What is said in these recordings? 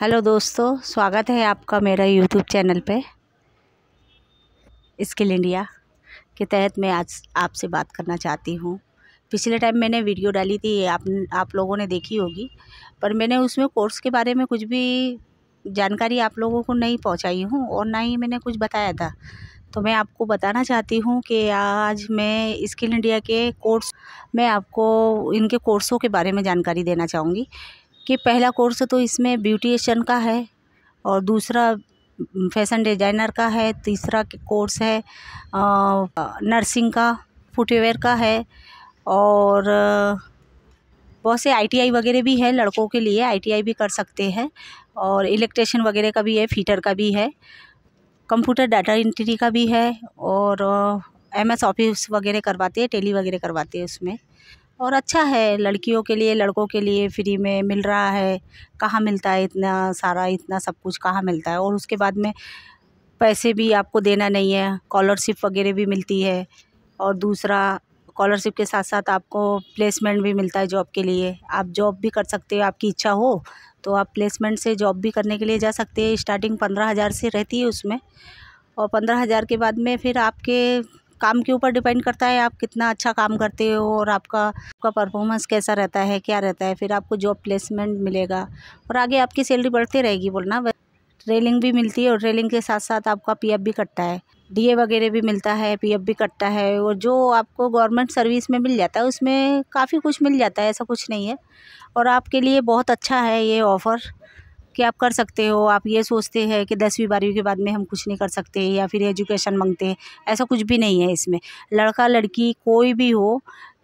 hello दोस्तों स्वागत है आपका मेरा यूट्यूब चैनल पे स्किल इंडिया के तहत मैं आज आपसे बात करना चाहती हूँ पिछले टाइम मैंने वीडियो डाली थी आप आप लोगों ने देखी होगी पर मैंने उसमें कोर्स के बारे में कुछ भी जानकारी आप लोगों को नहीं पहुँचाई हूँ और ना ही मैंने कुछ बताया था तो मैं आपको बताना चाहती हूँ कि आज मैं स्किल इंडिया के कोर्स मैं आपको इनके कोर्सों के बारे में जानकारी देना चाहूँगी कि पहला कोर्स तो इसमें ब्यूटीशियन का है और दूसरा फैशन डिजाइनर का है तीसरा कोर्स है नर्सिंग का फुटवेयर का है और बहुत से आईटीआई वगैरह भी है लड़कों के लिए आईटीआई भी कर सकते हैं और इलेक्ट्रिशन वगैरह का भी है फीटर का भी है कंप्यूटर डाटा एंट्री का भी है और एमएस ऑफिस वगैरह करवाते हैं टेली वगैरह करवाते हैं उसमें और अच्छा है लड़कियों के लिए लड़कों के लिए फ्री में मिल रहा है कहाँ मिलता है इतना सारा इतना सब कुछ कहाँ मिलता है और उसके बाद में पैसे भी आपको देना नहीं है कॉलरशिप वगैरह भी मिलती है और दूसरा कॉलरशिप के साथ साथ आपको प्लेसमेंट भी मिलता है जॉब के लिए आप जॉब भी कर सकते हो आपकी इच्छा हो तो आप प्लेसमेंट से जॉब भी करने के लिए जा सकते हैं स्टार्टिंग पंद्रह हज़ार से रहती है उसमें और पंद्रह हज़ार के बाद में फिर आपके काम के ऊपर डिपेंड करता है आप कितना अच्छा काम करते हो और आपका आपका परफॉर्मेंस कैसा रहता है क्या रहता है फिर आपको जॉब प्लेसमेंट मिलेगा और आगे आपकी सैलरी बढ़ती रहेगी बोलना ट्रेलिंग भी मिलती है और ट्रेलिंग के साथ साथ आपका पीएफ भी कटता है डीए वगैरह भी मिलता है पीएफ भी कटता है और जो आपको गवर्नमेंट सर्विस में मिल जाता है उसमें काफ़ी कुछ मिल जाता है ऐसा कुछ नहीं है और आपके लिए बहुत अच्छा है ये ऑफ़र कि आप कर सकते हो आप ये सोचते हैं कि दसवीं बारहवीं के बाद में हम कुछ नहीं कर सकते या फिर एजुकेशन मांगते हैं ऐसा कुछ भी नहीं है इसमें लड़का लड़की कोई भी हो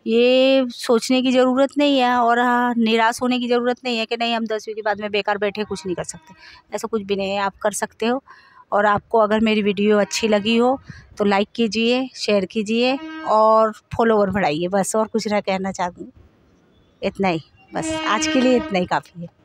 ये सोचने की ज़रूरत नहीं है और हाँ, निराश होने की ज़रूरत नहीं है कि नहीं हम दसवीं के बाद में बेकार बैठे कुछ नहीं कर सकते ऐसा कुछ भी नहीं है आप कर सकते हो और आपको अगर मेरी वीडियो अच्छी लगी हो तो लाइक कीजिए शेयर कीजिए और फॉलोवर बढ़ाइए बस और कुछ ना कहना चाहूँगी इतना ही बस आज के लिए इतना ही काफ़ी है